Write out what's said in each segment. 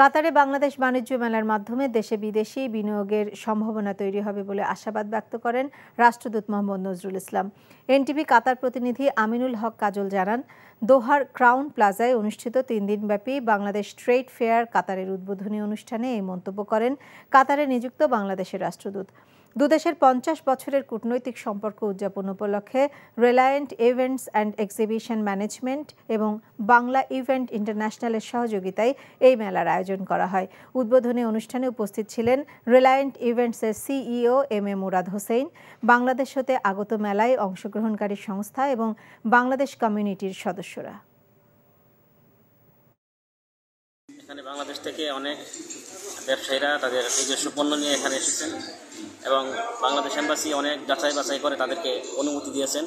কাতারে বাংলাদেশ বাণিজ্য মেলার মাধ্যমে দেশে বিদেশি বিনিয়োগের সম্ভাবনা তৈরি হবে বলে আশাবাদ ব্যক্ত করেন রাষ্ট্রদূত মোহাম্মদ নজরুল ইসলাম এনটিভি কাতার প্রতিনিধি আমিনুল হক কাজল জানান দোহার ক্রাউন প্লাজায় অনুষ্ঠিত তিন দিনব্যাপী বাংলাদেশ ট্রেড ফেয়ার কাতারের উদ্বোধনী অনুষ্ঠানে এই মন্তব্য করেন কাতারে নিযুক্ত বাংলাদেশের রাষ্ট্রদূত দুদেশের পঞ্চাশ বছরের কূটনৈতিক সম্পর্ক উদযাপন উপলক্ষে reliant events and exhibition management এবং বাংলা ইভেন্ট ইন্টারন্যাশনালের সহযোগিতায় এই মেলার আয়োজন করা হয় উদ্বোধনী অনুষ্ঠানে উপস্থিত ছিলেন রিলায়েন্ট ইভেন্টসের CEO M A Murad Hossain Bangladesh হতে আগত মেলায় অংশগ্রহণকারী সংস্থা এবং বাংলাদেশ কমিউনিটির সদস্যরা বাংলাদেশ থেকে অনেক ব্যবসায়ীরা তাদের নিজস্ব পণ্য নিয়ে এখানে এসেছেন এবং বাংলাদেশ এম্বাসি অনেক যাচাই বাছাই করে তাদেরকে অনুমতি দিয়েছেন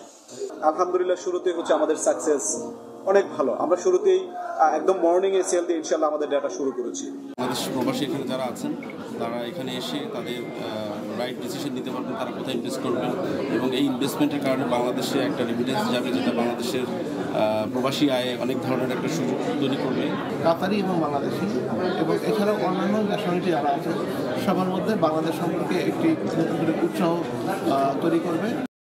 আলহামদুলিল্লাহ শুরুতে হচ্ছে আমাদের সাকসেস অনেক ভালো আমরা শুরুতেই একদম এ সেল দিয়ে ইনশাল্লাহ আমাদের ডেটা শুরু করেছি বাংলাদেশের প্রবাসী এখানে যারা আছেন তারা এখানে এসে তাদের রাইট ডিসিশন নিতে পারবেন তারা কোথায় ইনভেস্ট করবেন এবং এই ইনভেস্টমেন্টের কারণে বাংলাদেশে একটা রেমিডেন্স যাবে যেটা বাংলাদেশের প্রবাসী আয়ে অনেক ধরনের একটা সুযোগ তৈরি করবে কাতারি এবং বাংলাদেশি এবং এছাড়াও অন্যান্য ন্যাশনালিটি যারা আছে সবার মধ্যে বাংলাদেশ সম্পর্কে একটি নতুন উৎসাহ তৈরি করবে